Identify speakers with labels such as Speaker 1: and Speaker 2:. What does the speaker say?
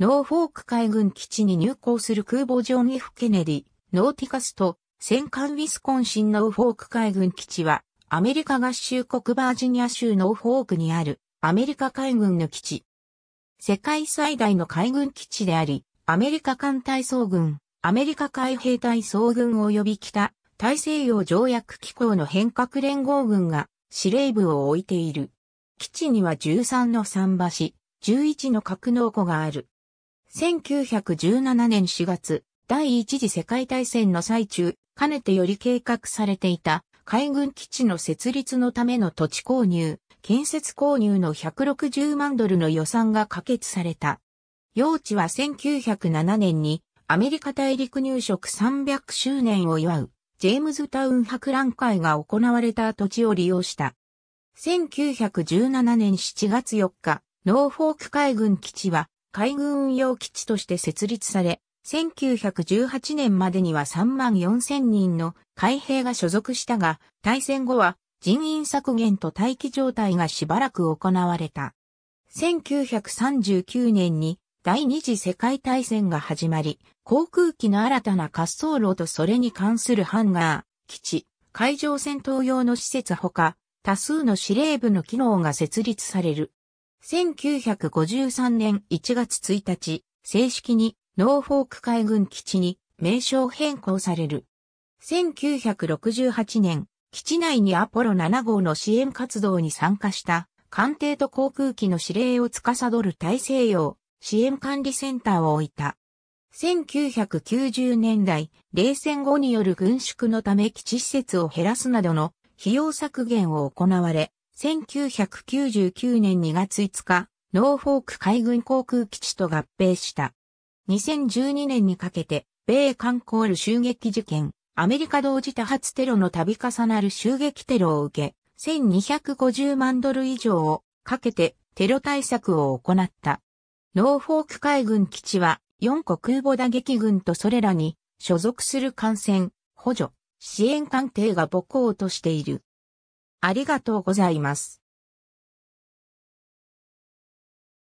Speaker 1: ノーフォーク海軍基地に入港する空母ジョン・ F・ ケネディ、ノーティカスと戦艦ウィスコンシンノーフォーク海軍基地はアメリカ合衆国バージニア州ノーフォークにあるアメリカ海軍の基地。世界最大の海軍基地であり、アメリカ艦隊総軍、アメリカ海兵隊総軍及び北大西洋条約機構の変革連合軍が司令部を置いている。基地には13の桟橋、11の格納庫がある。1917年4月、第一次世界大戦の最中、かねてより計画されていた海軍基地の設立のための土地購入、建設購入の160万ドルの予算が可決された。用地は1907年にアメリカ大陸入植300周年を祝うジェームズタウン博覧会が行われた土地を利用した。1917年7月4日、ノーフォーク海軍基地は海軍運用基地として設立され、1918年までには3万4 0 0 0人の海兵が所属したが、大戦後は人員削減と待機状態がしばらく行われた。1939年に第二次世界大戦が始まり、航空機の新たな滑走路とそれに関するハンガー、基地、海上戦闘用の施設ほか、多数の司令部の機能が設立される。1953年1月1日、正式にノーフォーク海軍基地に名称変更される。1968年、基地内にアポロ7号の支援活動に参加した艦艇と航空機の指令を司る大西洋支援管理センターを置いた。1990年代、冷戦後による軍縮のため基地施設を減らすなどの費用削減を行われ、1999年2月5日、ノーフォーク海軍航空基地と合併した。2012年にかけて、米韓コール襲撃事件、アメリカ同時多発テロの度重なる襲撃テロを受け、1250万ドル以上をかけてテロ対策を行った。ノーフォーク海軍基地は4個空母打撃軍とそれらに所属する艦船、補助、支援艦艇が母港としている。ありがとうございます。